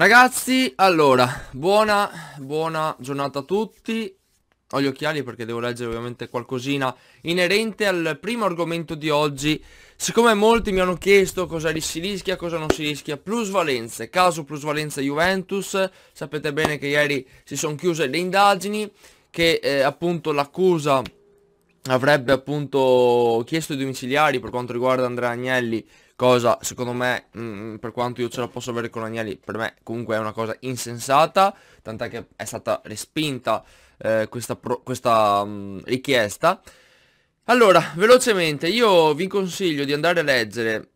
Ragazzi, allora, buona, buona giornata a tutti. Ho gli occhiali perché devo leggere ovviamente qualcosina inerente al primo argomento di oggi. Siccome molti mi hanno chiesto cosa si rischia, cosa non si rischia, plusvalenze, caso plusvalenza Juventus, sapete bene che ieri si sono chiuse le indagini, che eh, appunto l'accusa avrebbe appunto chiesto i domiciliari per quanto riguarda Andrea Agnelli cosa secondo me mh, mm, per quanto io ce la posso avere con Agnelli per me comunque è una cosa insensata tant'è che è stata respinta eh, questa, pro, questa mh, mm, richiesta allora velocemente io vi consiglio di andare a leggere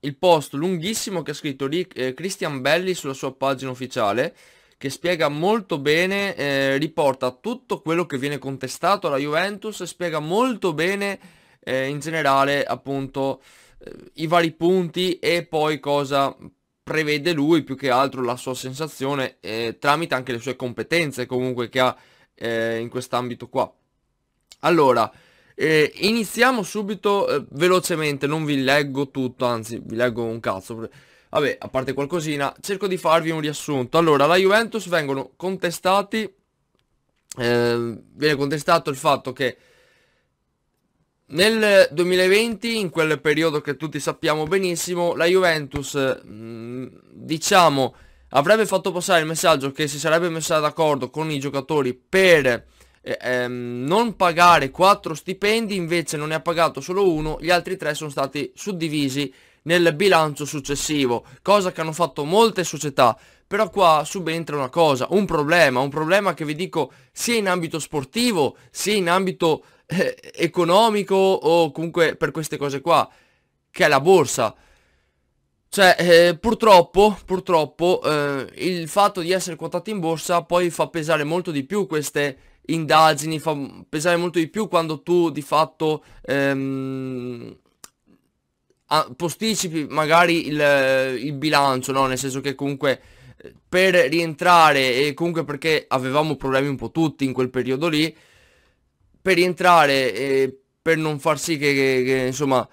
il post lunghissimo che ha scritto Rick, eh, Christian Belli sulla sua pagina ufficiale che spiega molto bene, eh, riporta tutto quello che viene contestato alla Juventus, e spiega molto bene eh, in generale appunto eh, i vari punti e poi cosa prevede lui, più che altro la sua sensazione, eh, tramite anche le sue competenze comunque che ha eh, in quest'ambito qua. Allora, eh, iniziamo subito eh, velocemente, non vi leggo tutto, anzi vi leggo un cazzo. Vabbè, a parte qualcosina, cerco di farvi un riassunto. Allora, la Juventus vengono contestati, eh, viene contestato il fatto che nel 2020, in quel periodo che tutti sappiamo benissimo, la Juventus, mm, diciamo, avrebbe fatto passare il messaggio che si sarebbe messa d'accordo con i giocatori per eh, ehm, non pagare quattro stipendi, invece non ne ha pagato solo uno, gli altri tre sono stati suddivisi nel bilancio successivo, cosa che hanno fatto molte società. Però qua subentra una cosa, un problema, un problema che vi dico sia in ambito sportivo, sia in ambito eh, economico o comunque per queste cose qua, che è la borsa. Cioè, eh, purtroppo, purtroppo eh, il fatto di essere quotati in borsa poi fa pesare molto di più queste indagini, fa pesare molto di più quando tu di fatto ehm, posticipi magari il, il bilancio, no? Nel senso che comunque eh, per rientrare e comunque perché avevamo problemi un po' tutti in quel periodo lì, per rientrare e per non far sì che, che, che insomma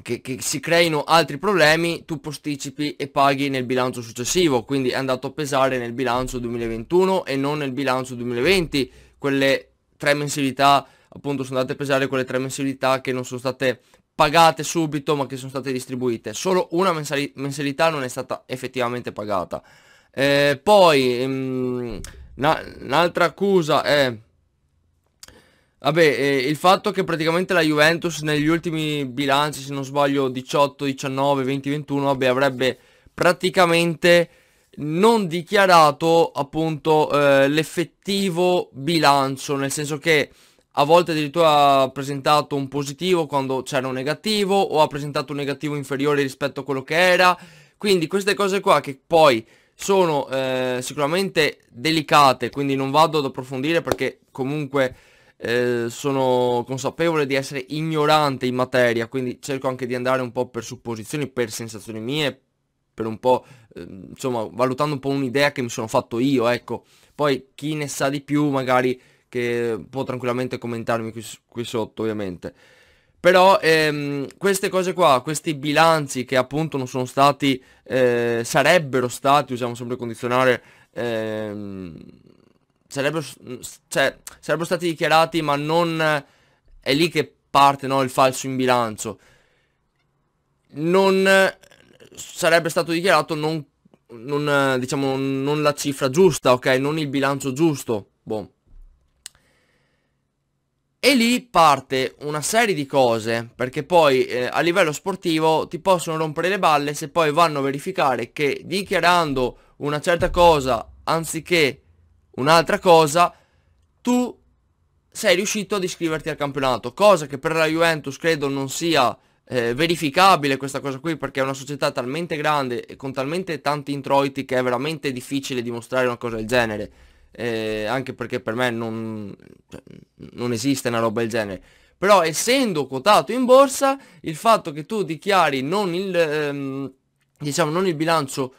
che, che, si creino altri problemi tu posticipi e paghi nel bilancio successivo quindi è andato a pesare nel bilancio 2021 e non nel bilancio 2020 quelle tre mensilità appunto sono andate a pesare quelle tre mensilità che non sono state pagate subito ma che sono state distribuite solo una mensali mensilità non è stata effettivamente pagata eh, poi ehm, un'altra accusa è Vabbè, eh, il fatto che praticamente la Juventus negli ultimi bilanci, se non sbaglio 18, 19, 20, 21, vabbè, avrebbe praticamente non dichiarato appunto eh, l'effettivo bilancio, nel senso che a volte addirittura ha presentato un positivo quando c'era un negativo o ha presentato un negativo inferiore rispetto a quello che era. Quindi queste cose qua che poi sono eh, sicuramente delicate, quindi non vado ad approfondire perché comunque eh, sono consapevole di essere ignorante in materia, quindi cerco anche di andare un po' per supposizioni, per sensazioni mie, per un po', eh, insomma, valutando un po' un'idea che mi sono fatto io, ecco. Poi chi ne sa di più magari che può tranquillamente commentarmi qui, qui sotto, ovviamente. Però ehm, queste cose qua, questi bilanci che appunto non sono stati, eh, sarebbero stati, usiamo sempre condizionare, ehm, sarebbero, cioè, sarebbero stati dichiarati ma non è lì che parte no, il falso in bilancio non sarebbe stato dichiarato non, non, diciamo, non la cifra giusta ok non il bilancio giusto boh. e lì parte una serie di cose perché poi eh, a livello sportivo ti possono rompere le balle se poi vanno a verificare che dichiarando una certa cosa anziché Un'altra cosa, tu sei riuscito ad iscriverti al campionato, cosa che per la Juventus credo non sia eh, verificabile questa cosa qui perché è una società talmente grande e con talmente tanti introiti che è veramente difficile dimostrare una cosa del genere. Eh, anche perché per me non, cioè, non esiste una roba del genere però essendo quotato in borsa il fatto che tu dichiari non il, ehm, diciamo, non il bilancio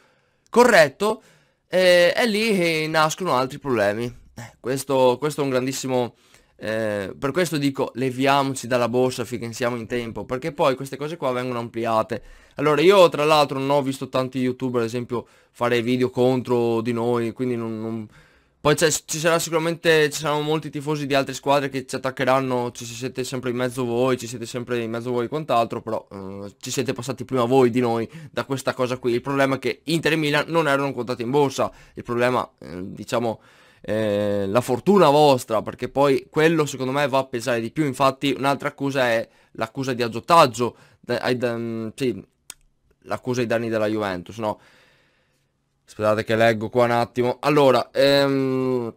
corretto e è lì che nascono altri problemi. Eh, questo, questo è un grandissimo... Eh, per questo dico leviamoci dalla borsa finché siamo in tempo perché poi queste cose qua vengono ampliate allora io tra l'altro non ho visto tanti youtuber ad esempio fare video contro di noi quindi non, non poi ci sarà sicuramente, ci saranno molti tifosi di altre squadre che ci attaccheranno, ci siete sempre in mezzo voi, ci siete sempre in mezzo voi e quant'altro, però eh, ci siete passati prima voi di noi da questa cosa qui. Il problema è che Inter e Milan non erano quotate in borsa, il problema, eh, diciamo, eh, la fortuna vostra, perché poi quello secondo me va a pesare di più. Infatti un'altra accusa è l'accusa di aggiottaggio, da, ai, da, sì, l'accusa ai danni della Juventus, no? Aspettate che leggo qua un attimo. Allora, ehm,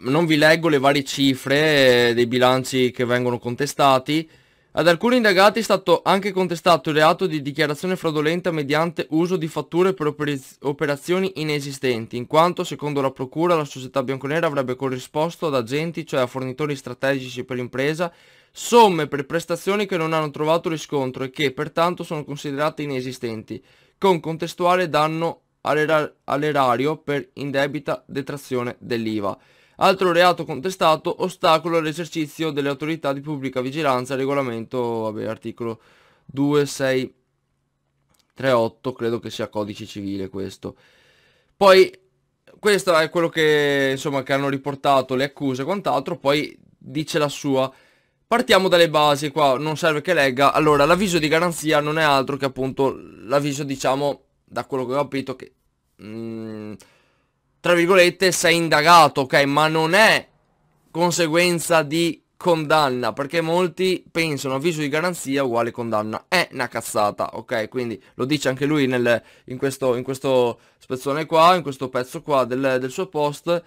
non vi leggo le varie cifre eh, dei bilanci che vengono contestati. Ad alcuni indagati è stato anche contestato il reato di dichiarazione fraudolenta mediante uso di fatture per operazioni inesistenti, in quanto, secondo la Procura, la società bianconera avrebbe corrisposto ad agenti, cioè a fornitori strategici per l'impresa, somme per prestazioni che non hanno trovato riscontro e che pertanto sono considerate inesistenti, con contestuale danno all'erario per indebita detrazione dell'IVA. Altro reato contestato, ostacolo all'esercizio delle autorità di pubblica vigilanza, regolamento, vabbè, articolo 2638, credo che sia codice civile questo. Poi questo è quello che, insomma, che hanno riportato le accuse e quant'altro, poi dice la sua. Partiamo dalle basi, qua non serve che legga. Allora, l'avviso di garanzia non è altro che appunto l'avviso, diciamo, da quello che ho capito, che... Mh, mm, tra virgolette, sei indagato, ok? Ma non è conseguenza di condanna, perché molti pensano avviso di garanzia uguale condanna. È una cazzata, ok? Quindi lo dice anche lui nel, in, questo, in questo spezzone qua, in questo pezzo qua del, del suo post.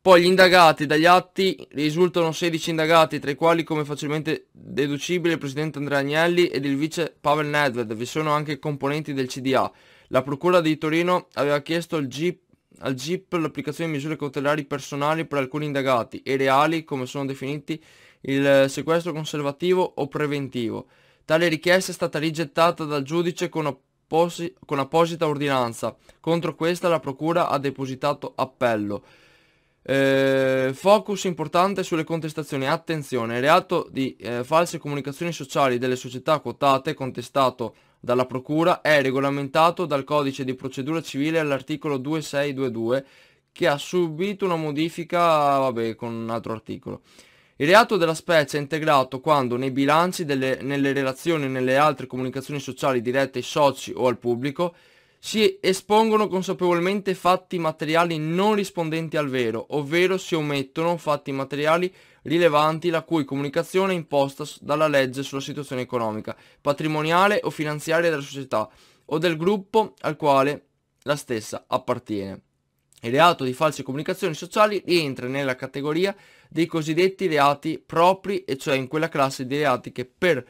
Poi gli indagati dagli atti risultano 16 indagati, tra i quali come facilmente deducibile il presidente Andrea Agnelli ed il vice Pavel Nedved, vi sono anche componenti del CDA. La Procura di Torino aveva chiesto al GIP al GIP l'applicazione di misure cautelari personali per alcuni indagati e reali, come sono definiti, il sequestro conservativo o preventivo. Tale richiesta è stata rigettata dal giudice con, apposi con apposita ordinanza. Contro questa la Procura ha depositato appello. Eh, focus importante sulle contestazioni. Attenzione, il reato di eh, false comunicazioni sociali delle società quotate contestato dalla Procura è regolamentato dal Codice di procedura civile all'articolo 2622 che ha subito una modifica vabbè, con un altro articolo. Il reato della specie è integrato quando nei bilanci, delle, nelle relazioni e nelle altre comunicazioni sociali dirette ai soci o al pubblico si espongono consapevolmente fatti materiali non rispondenti al vero, ovvero si omettono fatti materiali rilevanti la cui comunicazione è imposta dalla legge sulla situazione economica, patrimoniale o finanziaria della società o del gruppo al quale la stessa appartiene. Il reato di false comunicazioni sociali rientra nella categoria dei cosiddetti reati propri, e cioè in quella classe di reati che per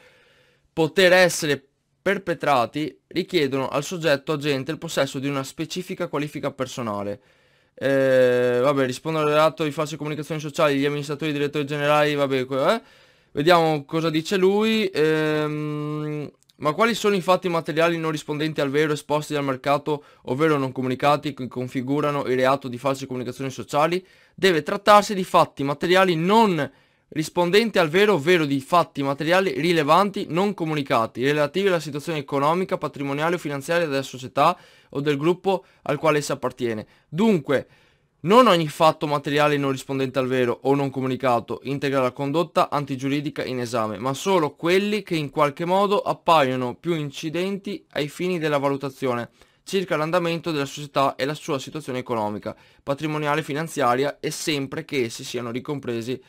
poter essere perpetrati richiedono al soggetto agente il possesso di una specifica qualifica personale. Eh, vabbè, rispondono al reato di false comunicazioni sociali, gli amministratori, i direttori generali, vabbè, eh. vediamo cosa dice lui. Ehm, ma quali sono i fatti materiali non rispondenti al vero esposti dal mercato, ovvero non comunicati, che configurano il reato di false comunicazioni sociali? Deve trattarsi di fatti materiali non rispondenti rispondente al vero ovvero di fatti materiali rilevanti non comunicati, relativi alla situazione economica, patrimoniale o finanziaria della società o del gruppo al quale essa appartiene. Dunque, non ogni fatto materiale non rispondente al vero o non comunicato integra la condotta antigiuridica in esame, ma solo quelli che in qualche modo appaiono più incidenti ai fini della valutazione circa l'andamento della società e la sua situazione economica, patrimoniale e finanziaria e sempre che essi siano ricompresi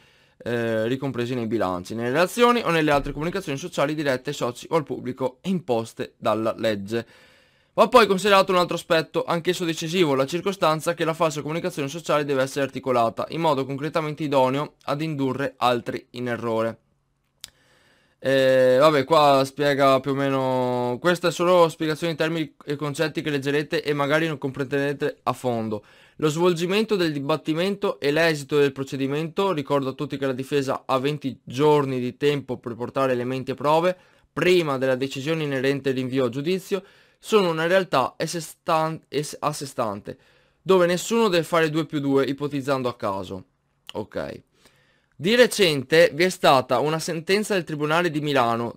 eh, ricompresi nei bilanci, nelle relazioni o nelle altre comunicazioni sociali dirette ai soci o al pubblico imposte dalla legge. Va poi considerato un altro aspetto, anch'esso decisivo, la circostanza che la falsa comunicazione sociale deve essere articolata in modo concretamente idoneo ad indurre altri in errore. E, eh, vabbè, qua spiega più o meno... Questa è solo spiegazione di termini e concetti che leggerete e magari non comprenderete a fondo. Lo svolgimento del dibattimento e l'esito del procedimento, ricordo a tutti che la difesa ha 20 giorni di tempo per portare elementi e prove prima della decisione inerente all'invio a giudizio, sono una realtà a sé stante, dove nessuno deve fare 2 più 2 ipotizzando a caso. Ok. Di recente vi è stata una sentenza del Tribunale di Milano,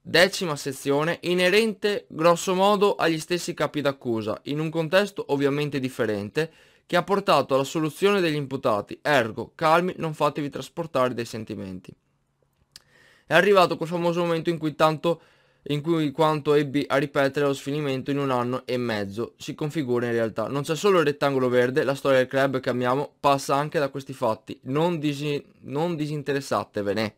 decima sezione, inerente grossomodo agli stessi capi d'accusa, in un contesto ovviamente differente, che ha portato alla soluzione degli imputati, ergo, calmi, non fatevi trasportare dei sentimenti. È arrivato quel famoso momento in cui tanto in cui quanto ebbi a ripetere lo sfinimento in un anno e mezzo si configura in realtà. Non c'è solo il rettangolo verde, la storia del club che amiamo passa anche da questi fatti, non, disi non disinteressatevene.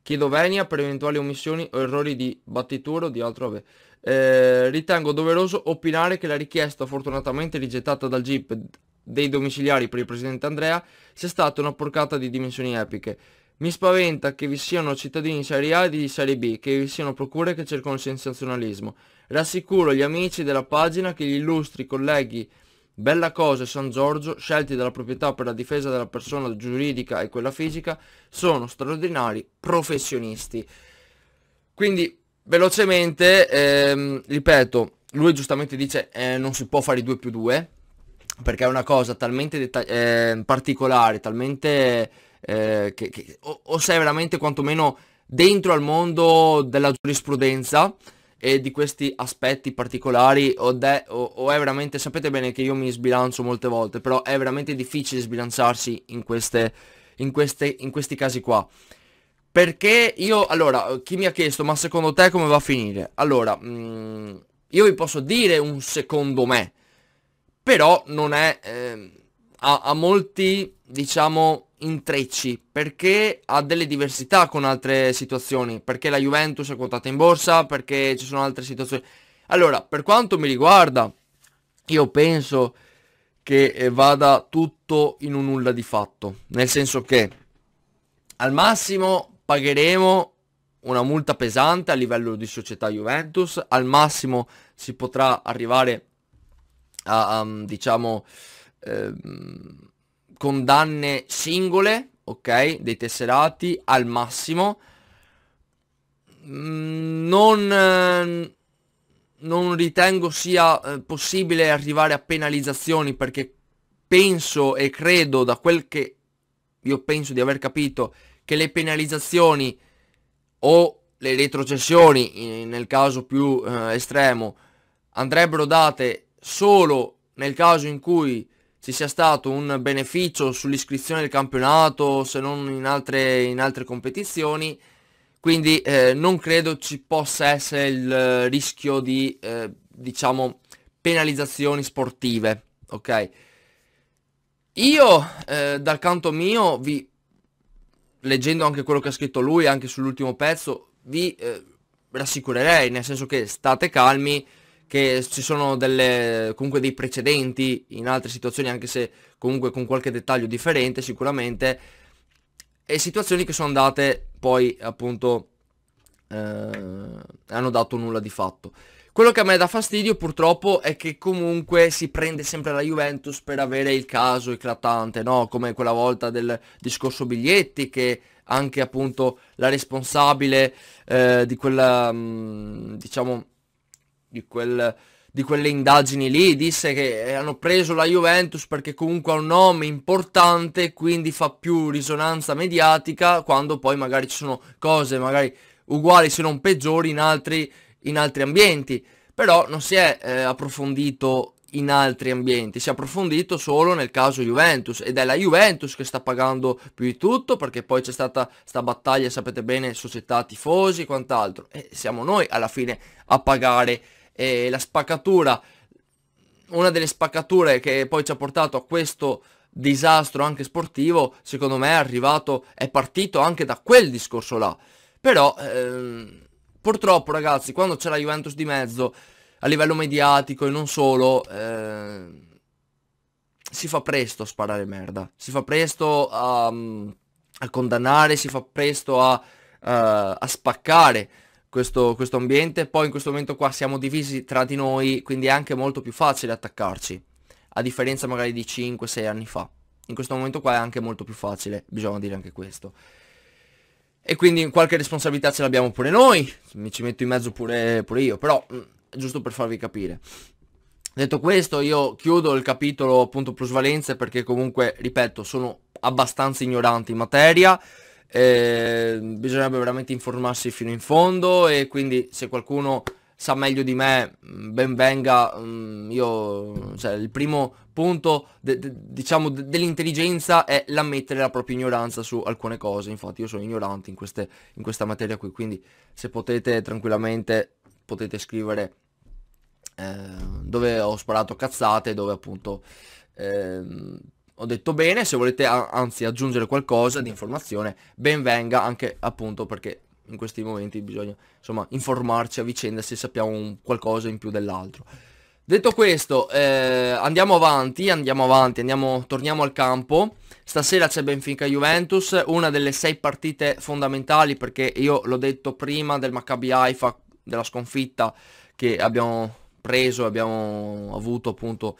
Chiedo venia per eventuali omissioni o errori di battitura o di altro. Vabbè. Eh, ritengo doveroso opinare che la richiesta fortunatamente rigettata dal GIP dei domiciliari per il presidente Andrea sia stata una porcata di dimensioni epiche. Mi spaventa che vi siano cittadini di Serie A e di Serie B, che vi siano procure che cercano il sensazionalismo. Rassicuro gli amici della pagina che gli illustri colleghi Bella Cosa e San Giorgio, scelti dalla proprietà per la difesa della persona giuridica e quella fisica, sono straordinari professionisti. Quindi, velocemente, ehm, ripeto, lui giustamente dice eh, non si può fare i 2 più 2, perché è una cosa talmente eh, particolare, talmente eh, che, che o, o, sei veramente quantomeno dentro al mondo della giurisprudenza e di questi aspetti particolari o, de, o, o, è veramente, sapete bene che io mi sbilancio molte volte, però è veramente difficile sbilanciarsi in, queste, in, queste, in questi casi qua. Perché io, allora, chi mi ha chiesto, ma secondo te come va a finire? Allora, mh, mm, io vi posso dire un secondo me, però non è... Eh, ha, ha molti, diciamo, intrecci perché ha delle diversità con altre situazioni, perché la Juventus è quotata in borsa, perché ci sono altre situazioni. Allora, per quanto mi riguarda, io penso che eh, vada tutto in un nulla di fatto, nel senso che al massimo pagheremo una multa pesante a livello di società Juventus, al massimo si potrà arrivare a a, a um, diciamo, ehm, condanne singole, ok, dei tesserati al massimo. Mm, non, eh, non ritengo sia eh, possibile arrivare a penalizzazioni perché penso e credo da quel che io penso di aver capito che le penalizzazioni o le retrocessioni nel caso più eh, estremo andrebbero date solo nel caso in cui ci sia stato un beneficio sull'iscrizione del campionato se non in altre, in altre competizioni quindi eh, non credo ci possa essere il eh, rischio di eh, diciamo penalizzazioni sportive ok io eh, dal canto mio vi leggendo anche quello che ha scritto lui anche sull'ultimo pezzo vi eh, rassicurerei nel senso che state calmi che ci sono delle, comunque dei precedenti in altre situazioni, anche se comunque con qualche dettaglio differente sicuramente, e situazioni che sono andate poi appunto, eh, hanno dato nulla di fatto. Quello che a me dà fastidio purtroppo è che comunque si prende sempre la Juventus per avere il caso eclatante, no? Come quella volta del discorso biglietti che anche appunto la responsabile eh, di quella, mm, diciamo, di, quel, di quelle indagini lì, disse che hanno preso la Juventus perché comunque ha un nome importante, quindi fa più risonanza mediatica, quando poi magari ci sono cose magari uguali se non peggiori in altri, in altri ambienti. Però non si è eh, approfondito in altri ambienti, si è approfondito solo nel caso Juventus ed è la Juventus che sta pagando più di tutto perché poi c'è stata sta battaglia, sapete bene, società tifosi e quant'altro e siamo noi alla fine a pagare e la spaccatura, una delle spaccature che poi ci ha portato a questo disastro anche sportivo, secondo me è arrivato, è partito anche da quel discorso là. Però ehm, purtroppo ragazzi, quando c'è la Juventus di mezzo, a livello mediatico e non solo, ehm, si fa presto a sparare merda, si fa presto a, a condannare, si fa presto a, a, eh, a spaccare questo, questo ambiente, poi in questo momento qua siamo divisi tra di noi, quindi è anche molto più facile attaccarci, a differenza magari di 5-6 anni fa. In questo momento qua è anche molto più facile, bisogna dire anche questo. E quindi qualche responsabilità ce l'abbiamo pure noi, mi ci metto in mezzo pure, pure io, però mm, giusto per farvi capire. Detto questo io chiudo il capitolo appunto plusvalenze perché comunque, ripeto, sono abbastanza ignorante in materia, eh, bisognerebbe veramente informarsi fino in fondo e quindi se qualcuno sa meglio di me, mm, ben venga, mm, io, cioè, il primo punto, de, de, diciamo, de, dell'intelligenza è l'ammettere la propria ignoranza su alcune cose, infatti io sono ignorante in, queste, in questa materia qui, quindi se potete tranquillamente potete scrivere eh, dove ho sparato cazzate, dove appunto... Eh, ho detto bene, se volete anzi aggiungere qualcosa di informazione, ben venga anche appunto perché in questi momenti bisogna insomma informarci a vicenda se sappiamo un qualcosa in più dell'altro. Detto questo, eh, andiamo avanti, andiamo avanti, andiamo, torniamo al campo. Stasera c'è Benfica Juventus, una delle sei partite fondamentali perché io l'ho detto prima del Maccabi Haifa, della sconfitta che abbiamo preso, abbiamo avuto appunto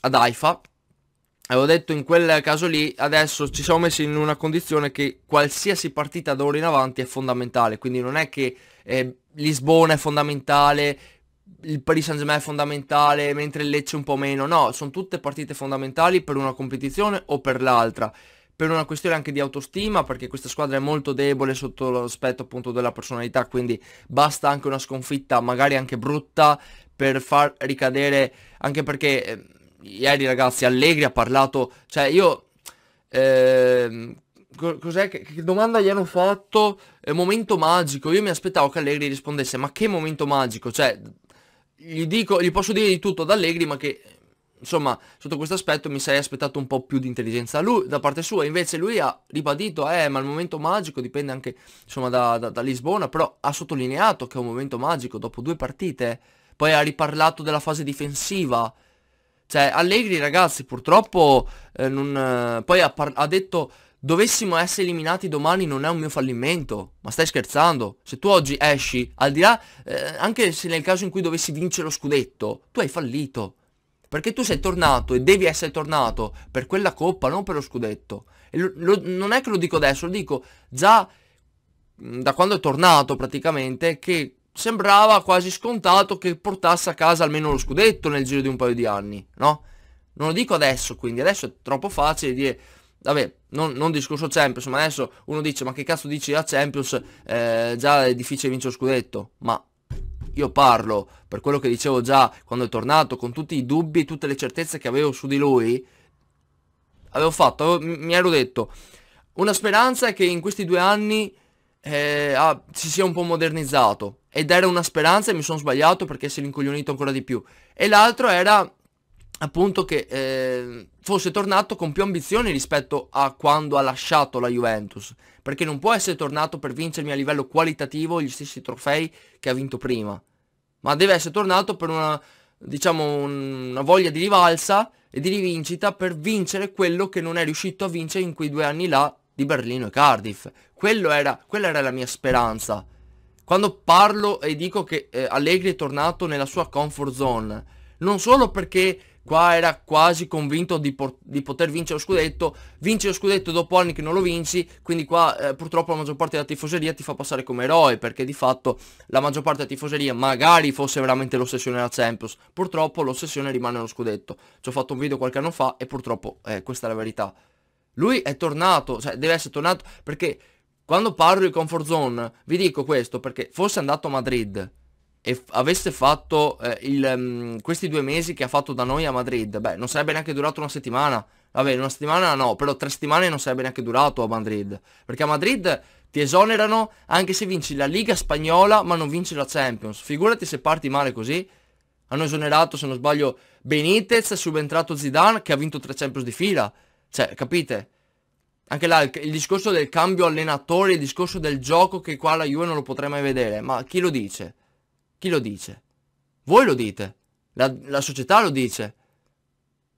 ad Haifa avevo detto in quel caso lì adesso ci siamo messi in una condizione che qualsiasi partita da ora in avanti è fondamentale quindi non è che eh, Lisbona è fondamentale il Paris Saint Germain è fondamentale mentre il Lecce un po' meno no sono tutte partite fondamentali per una competizione o per l'altra per una questione anche di autostima perché questa squadra è molto debole sotto l'aspetto appunto della personalità quindi basta anche una sconfitta magari anche brutta per far ricadere anche perché eh, ieri ragazzi Allegri ha parlato, cioè io... Eh, cos'è che, che, domanda gli hanno fatto? Eh, momento magico. Io mi aspettavo che Allegri rispondesse, ma che momento magico? Cioè, gli, dico, gli posso dire di tutto ad Allegri, ma che insomma, sotto questo aspetto mi sarei aspettato un po' più di intelligenza lui, da parte sua. Invece lui ha ribadito, eh, ma il momento magico dipende anche insomma da, da, da Lisbona, però ha sottolineato che è un momento magico dopo due partite. Eh. Poi ha riparlato della fase difensiva cioè, Allegri, ragazzi, purtroppo eh, non, eh, poi ha, ha detto dovessimo essere eliminati domani non è un mio fallimento. Ma stai scherzando? Se tu oggi esci, al di là, eh, anche se nel caso in cui dovessi vincere lo scudetto, tu hai fallito. Perché tu sei tornato e devi essere tornato per quella coppa, non per lo scudetto. Lo, lo, non è che lo dico adesso, lo dico già mm, da quando è tornato praticamente che sembrava quasi scontato che portasse a casa almeno lo scudetto nel giro di un paio di anni, no? Non lo dico adesso, quindi adesso è troppo facile dire, vabbè, non, non discorso Champions, ma adesso uno dice, ma che cazzo dici a Champions, eh, già è difficile vincere lo scudetto, ma io parlo, per quello che dicevo già quando è tornato, con tutti i dubbi e tutte le certezze che avevo su di lui, avevo fatto, avevo, mi ero detto, una speranza è che in questi due anni eh, ah, si sia un po' modernizzato, ed era una speranza e mi sono sbagliato perché si è rincoglionito ancora di più. E l'altro era appunto che eh, fosse tornato con più ambizioni rispetto a quando ha lasciato la Juventus, perché non può essere tornato per vincermi a livello qualitativo gli stessi trofei che ha vinto prima, ma deve essere tornato per una, diciamo, un, una voglia di rivalsa e di rivincita per vincere quello che non è riuscito a vincere in quei due anni là di Berlino e Cardiff. Era, quella era la mia speranza quando parlo e dico che eh, Allegri è tornato nella sua comfort zone, non solo perché qua era quasi convinto di, di, poter vincere lo scudetto, vince lo scudetto dopo anni che non lo vinci, quindi qua eh, purtroppo la maggior parte della tifoseria ti fa passare come eroe, perché di fatto la maggior parte della tifoseria magari fosse veramente l'ossessione della Champions, purtroppo l'ossessione rimane lo scudetto, ci ho fatto un video qualche anno fa e purtroppo eh, questa è la verità. Lui è tornato, cioè deve essere tornato perché quando parlo di comfort zone, vi dico questo perché fosse andato a Madrid e avesse fatto eh, il, um, questi due mesi che ha fatto da noi a Madrid, beh, non sarebbe neanche durato una settimana. Vabbè, una settimana no, però tre settimane non sarebbe neanche durato a Madrid. Perché a Madrid ti esonerano anche se vinci la Liga Spagnola ma non vinci la Champions. Figurati se parti male così. Hanno esonerato, se non sbaglio, Benitez, subentrato Zidane che ha vinto tre Champions di fila. Cioè, capite? Anche là il, il, discorso del cambio allenatore, il discorso del gioco che qua la Juve non lo potrei mai vedere. Ma chi lo dice? Chi lo dice? Voi lo dite. La, la società lo dice.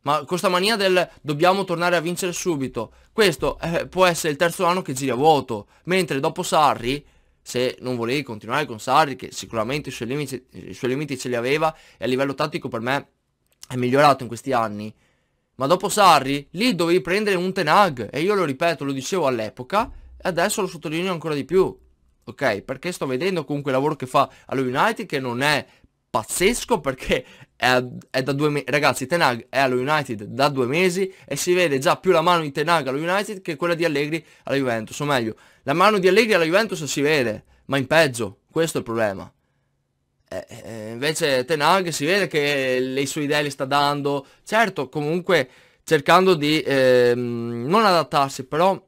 Ma questa mania del dobbiamo tornare a vincere subito. Questo eh, può essere il terzo anno che gira vuoto. Mentre dopo Sarri, se non volevi continuare con Sarri, che sicuramente i suoi limiti, i suoi limiti ce li aveva e a livello tattico per me è migliorato in questi anni, ma dopo Sarri, lì dovevi prendere un Tenag. E io lo ripeto, lo dicevo all'epoca, e adesso lo sottolineo ancora di più. Ok? Perché sto vedendo comunque il lavoro che fa allo United, che non è pazzesco perché è, è da due mesi. Ragazzi, Tenag è allo United da due mesi e si vede già più la mano di Tenag allo United che quella di Allegri alla Juventus. O meglio, la mano di Allegri alla Juventus si vede, ma in peggio. Questo è il problema. Eh, eh, invece Tenag si vede che le sue idee le sta dando, certo comunque cercando di eh, non adattarsi, però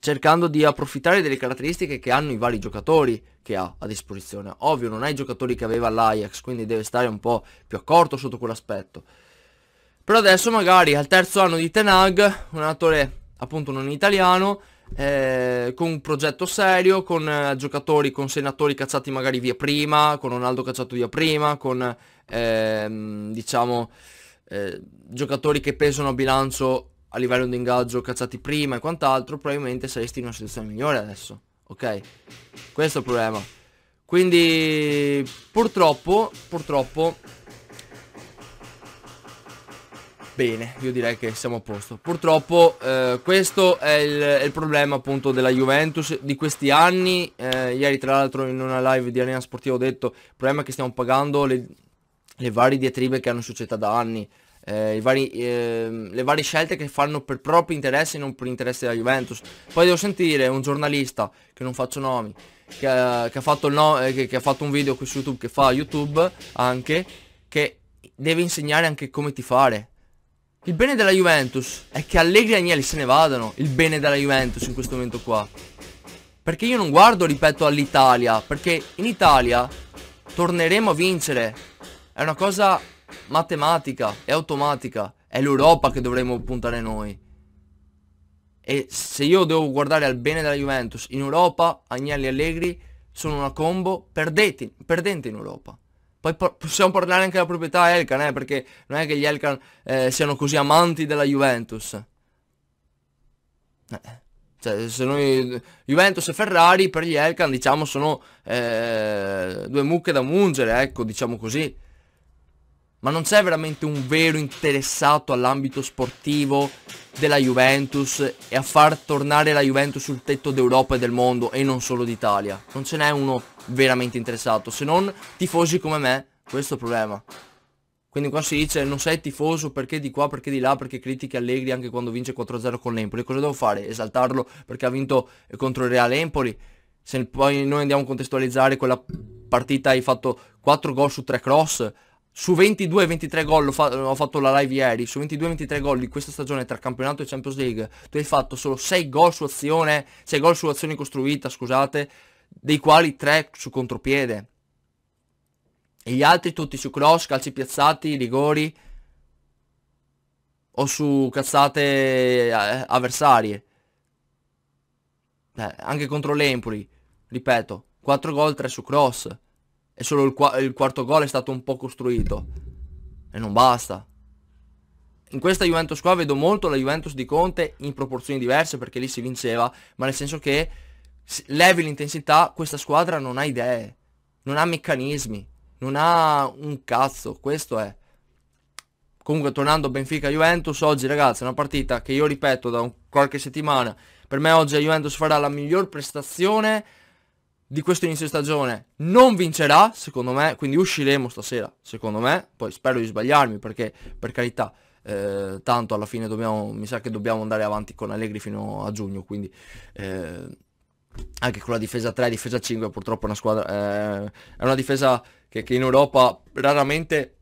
cercando di approfittare delle caratteristiche che hanno i vari giocatori che ha a disposizione. Ovvio non ha i giocatori che aveva l'Ajax, quindi deve stare un po' più accorto sotto quell'aspetto. Però adesso magari al terzo anno di Tenag, un attore appunto non italiano, eh, con un progetto serio, con eh, giocatori, con senatori cacciati magari via prima, con Ronaldo cacciato via prima, con ehm, diciamo eh, giocatori che pesano a bilancio a livello di ingaggio cacciati prima e quant'altro, probabilmente saresti in una situazione migliore adesso, ok? Questo è il problema. Quindi purtroppo, purtroppo bene, io direi che siamo a posto. Purtroppo eh, questo è il, è il, problema appunto della Juventus di questi anni. Eh, ieri tra l'altro in una live di Arena Sportiva ho detto il problema è che stiamo pagando le, le varie diatribe che hanno società da anni. Eh, vari, ehm, le varie scelte che fanno per proprio interesse e non per interesse della Juventus. Poi devo sentire un giornalista, che non faccio nomi, che, che, ha, fatto no, eh, che, che ha fatto un video qui su YouTube, che fa YouTube anche, che deve insegnare anche come ti fare. Il bene della Juventus è che Allegri e Agnelli se ne vadano. Il bene della Juventus in questo momento qua. Perché io non guardo, ripeto, all'Italia. Perché in Italia torneremo a vincere. È una cosa matematica, è automatica. È l'Europa che dovremmo puntare noi. E se io devo guardare al bene della Juventus in Europa, Agnelli e Allegri sono una combo perdenti, perdente in Europa. Poi possiamo parlare anche della proprietà Elkan, eh, perché non è che gli Elkan eh, siano così amanti della Juventus. Eh. Cioè, se noi, Juventus e Ferrari per gli Elkan, diciamo, sono eh, due mucche da mungere, ecco, diciamo così. Ma non c'è veramente un vero interessato all'ambito sportivo della Juventus e a far tornare la Juventus sul tetto d'Europa e del mondo e non solo d'Italia. Non ce n'è uno veramente interessato, se non tifosi come me, questo è il problema. Quindi qua si dice non sei tifoso perché di qua, perché di là, perché critichi Allegri anche quando vince 4-0 con l'Empoli. Cosa devo fare? Esaltarlo perché ha vinto contro il Real Empoli? Se poi noi andiamo a contestualizzare quella partita hai fatto 4 gol su 3 cross. Su 22-23 gol fa ho fatto la live ieri, su 22-23 gol di questa stagione tra campionato e Champions League, tu hai fatto solo 6 gol su azione, 6 gol su azione costruita, scusate, dei quali tre su contropiede. E gli altri tutti su cross, calci piazzati, rigori o su cazzate eh, avversarie. Eh, anche contro l'Empoli, ripeto, 4 gol, 3 su cross. E solo il, qua il quarto gol è stato un po' costruito. E non basta. In questa Juventus qua vedo molto la Juventus di Conte in proporzioni diverse perché lì si vinceva, ma nel senso che levi l'intensità, questa squadra non ha idee, non ha meccanismi, non ha un cazzo, questo è. Comunque tornando a Benfica-Juventus, oggi ragazzi è una partita che io ripeto da un, qualche settimana, per me oggi Juventus farà la miglior prestazione di questo inizio stagione, non vincerà secondo me, quindi usciremo stasera, secondo me, poi spero di sbagliarmi perché per carità, eh, tanto alla fine dobbiamo, mi sa che dobbiamo andare avanti con Allegri fino a giugno, quindi... Eh, anche con la difesa 3, difesa 5 purtroppo è una squadra eh, è una difesa che, che, in Europa raramente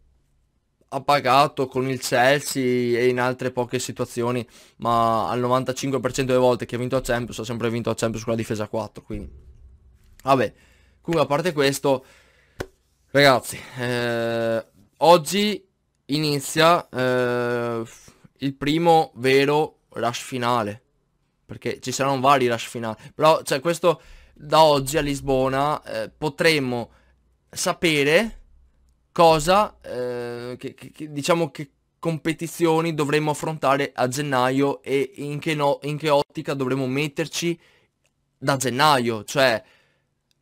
ha pagato con il Chelsea e in altre poche situazioni ma al 95% delle volte che ha vinto a Champions ha sempre vinto a Champions con la difesa 4 quindi vabbè comunque a parte questo ragazzi eh, oggi inizia eh, il primo vero rush finale perché ci saranno vari rush finali. Però, cioè, questo da oggi a Lisbona eh, potremmo sapere cosa, eh, che, che, diciamo che competizioni dovremmo affrontare a gennaio e in che, no, in che ottica dovremmo metterci da gennaio, cioè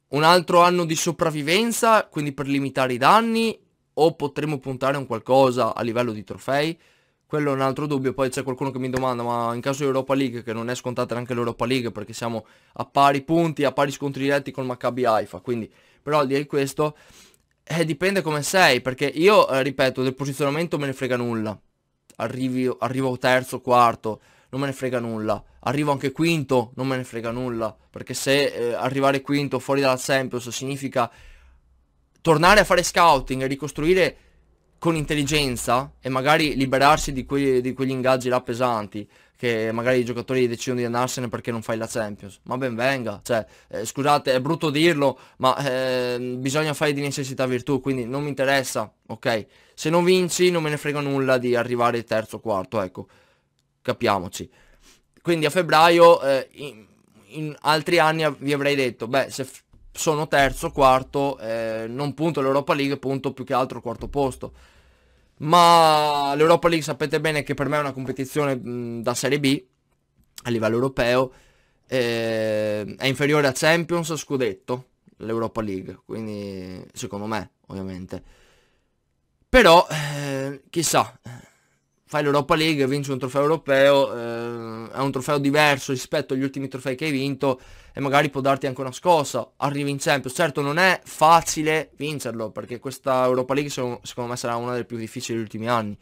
un altro anno di sopravvivenza, quindi per limitare i danni, o potremmo puntare a un qualcosa a livello di trofei quello è un altro dubbio, poi c'è qualcuno che mi domanda ma in caso di Europa League, che non è scontata neanche l'Europa League perché siamo a pari punti, a pari scontri diretti con Maccabi Haifa, quindi però al di là di questo eh, dipende come sei, perché io eh, ripeto del posizionamento me ne frega nulla, Arrivi, arrivo terzo, quarto, non me ne frega nulla, arrivo anche quinto, non me ne frega nulla, perché se eh, arrivare quinto fuori dalla Champions significa tornare a fare scouting e ricostruire con intelligenza e magari liberarsi di, quelli, di quegli ingaggi là pesanti che magari i giocatori decidono di andarsene perché non fai la Champions. Ma ben venga, cioè, eh, scusate, è brutto dirlo, ma eh, bisogna fare di necessità virtù, quindi non mi interessa, ok? Se non vinci non me ne frega nulla di arrivare terzo o quarto, ecco, capiamoci. Quindi a febbraio, eh, in, in, altri anni vi avrei detto, beh, se sono terzo, quarto, eh, non punto l'Europa League, punto più che altro quarto posto. Ma l'Europa League sapete bene che per me è una competizione mh, da Serie B a livello europeo, eh, è inferiore a Champions, scudetto, l'Europa League, quindi secondo me ovviamente. Però, eh, chissà, fai l'Europa League, vinci un trofeo europeo, eh, è un trofeo diverso rispetto agli ultimi trofei che hai vinto e magari può darti anche una scossa, arrivi in Champions, certo non è facile vincerlo perché questa Europa League secondo me sarà una delle più difficili degli ultimi anni,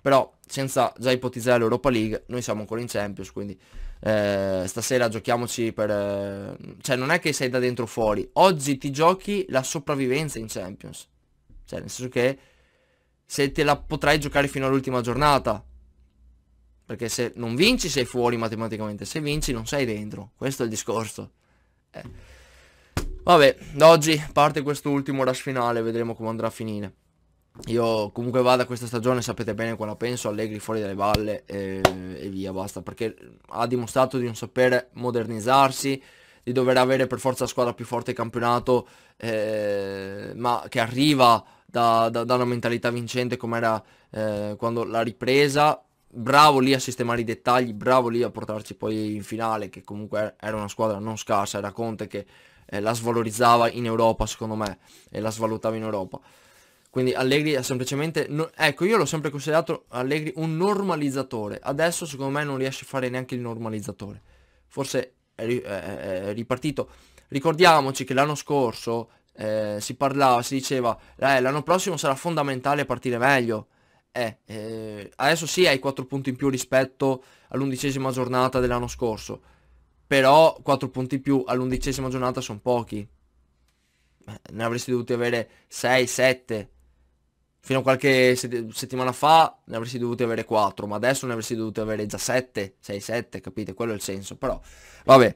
però senza già ipotizzare l'Europa League noi siamo ancora in Champions quindi eh, stasera giochiamoci per eh, cioè non è che sei da dentro o fuori oggi ti giochi la sopravvivenza in Champions cioè nel senso che se te la potrai giocare fino all'ultima giornata. Perché se non vinci sei fuori matematicamente, se vinci non sei dentro. Questo è il discorso. Eh. Vabbè, da oggi parte quest'ultimo rush finale, vedremo come andrà a finire. Io comunque vada questa stagione, sapete bene quella penso, Allegri fuori dalle balle e, e via, basta. Perché ha dimostrato di non sapere modernizzarsi, di dover avere per forza la squadra più forte del campionato, eh, ma che arriva da, da, da una mentalità vincente come era eh, quando l'ha ripresa, bravo lì a sistemare i dettagli, bravo lì a portarci poi in finale, che comunque era una squadra non scarsa, era Conte che eh, la svalorizzava in Europa secondo me e la svalutava in Europa. Quindi Allegri è semplicemente... No... ecco, io l'ho sempre considerato Allegri un normalizzatore. Adesso secondo me non riesce a fare neanche il normalizzatore. Forse è, ripartito. Ricordiamoci che l'anno scorso eh, si parlava, si diceva, eh, l'anno prossimo sarà fondamentale partire meglio. Eh, eh, adesso sì hai 4 punti in più rispetto all'undicesima giornata dell'anno scorso, però 4 punti in più all'undicesima giornata sono pochi. Eh, ne avresti dovuti avere 6, 7. Fino a qualche settimana fa ne avresti dovuti avere 4, ma adesso ne avresti dovuti avere già 7, 6, 7, capite? Quello è il senso, però vabbè.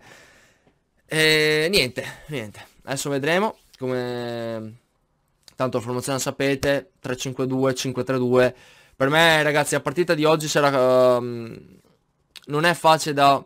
E, eh, niente, niente. Adesso vedremo come tanto la formazione sapete, 3-5-2, 5-3-2. Per me ragazzi la partita di oggi sarà, um, non è facile da,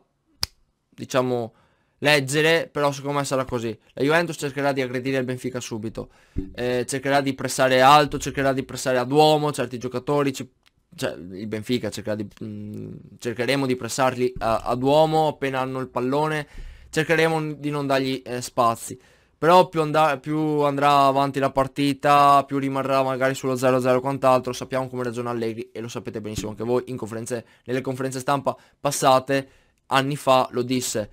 diciamo, leggere, però secondo me sarà così. La Juventus cercherà di aggredire il Benfica subito, eh, cercherà di pressare alto, cercherà di pressare a Duomo, certi giocatori, ci, cioè, il Benfica di, mh, mm, cercheremo di pressarli a, a, Duomo appena hanno il pallone, cercheremo di non dargli eh, spazi. Però più, and più, andrà avanti la partita, più rimarrà magari sullo 0-0 e quant'altro. Sappiamo come ragiona Allegri e lo sapete benissimo anche voi conferenze, nelle conferenze stampa passate, anni fa, lo disse.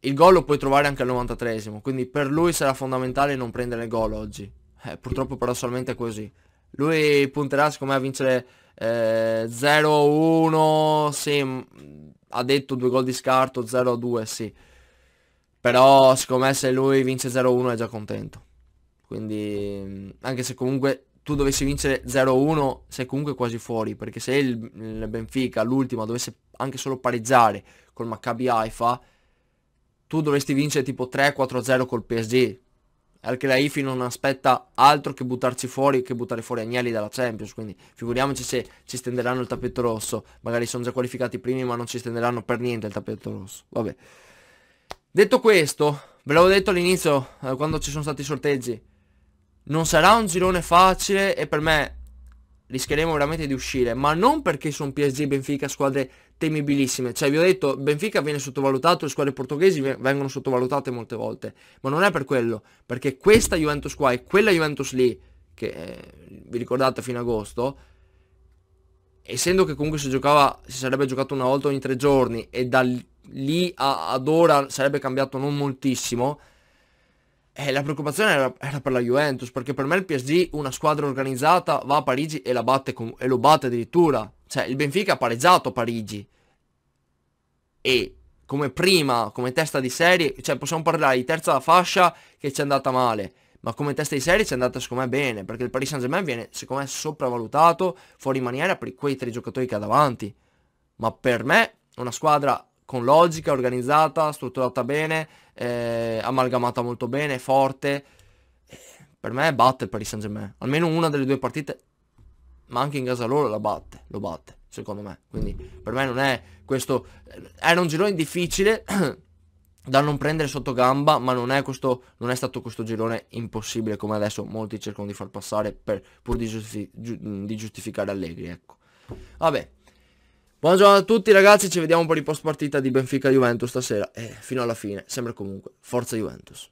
Il gol lo puoi trovare anche al 93esimo, quindi per lui sarà fondamentale non prendere il gol oggi. Eh, purtroppo paradossalmente è così. Lui punterà secondo me a vincere eh, 0-1, sì, ha detto due gol di scarto, 0-2, sì. Però siccome se lui vince 0-1 è già contento. Quindi mm, anche se comunque tu dovessi vincere 0-1 sei comunque quasi fuori. Perché se il, il Benfica l'ultima dovesse anche solo pareggiare col Maccabi Haifa, tu dovresti vincere tipo 3-4-0 col PSG. Anche la IFI non aspetta altro che buttarci fuori, che buttare fuori Agnelli dalla Champions, quindi figuriamoci se ci stenderanno il tappeto rosso, magari sono già qualificati i primi ma non ci stenderanno per niente il tappeto rosso, vabbè. Detto questo, ve l'avevo detto all'inizio, eh, quando ci sono stati i sorteggi, non sarà un girone facile e per me rischieremo veramente di uscire, ma non perché sono PSG e Benfica squadre temibilissime, cioè vi ho detto Benfica viene sottovalutato, le squadre portoghesi vengono sottovalutate molte volte, ma non è per quello, perché questa Juventus qua e quella Juventus lì, che eh, vi ricordate fino a agosto, essendo che comunque si giocava, si sarebbe giocato una volta ogni tre giorni e dal lì a, ad ora sarebbe cambiato non moltissimo. E la preoccupazione era, era, per la Juventus, perché per me il PSG, una squadra organizzata, va a Parigi e, batte con, e lo batte addirittura. Cioè, il Benfica ha pareggiato a Parigi. E come prima, come testa di serie, cioè possiamo parlare di terza fascia che ci è andata male, ma come testa di serie ci è andata secondo me bene, perché il Paris Saint-Germain viene secondo me sopravvalutato, fuori maniera per quei tre giocatori che ha davanti. Ma per me una squadra con logica, organizzata, strutturata bene, eh, amalgamata molto bene, forte. Eh, per me batte per Paris Saint Germain. Almeno una delle due partite, ma anche in casa loro la batte, lo batte, secondo me. Quindi per me non è questo... Eh, era un girone difficile da non prendere sotto gamba, ma non è, questo, non è stato questo girone impossibile come adesso molti cercano di far passare per, pur di, giusti, di giustificare Allegri, ecco. Vabbè, Buongiorno a tutti ragazzi, ci vediamo per il post partita di Benfica-Juventus stasera. E eh, fino alla fine, sempre comunque, forza Juventus.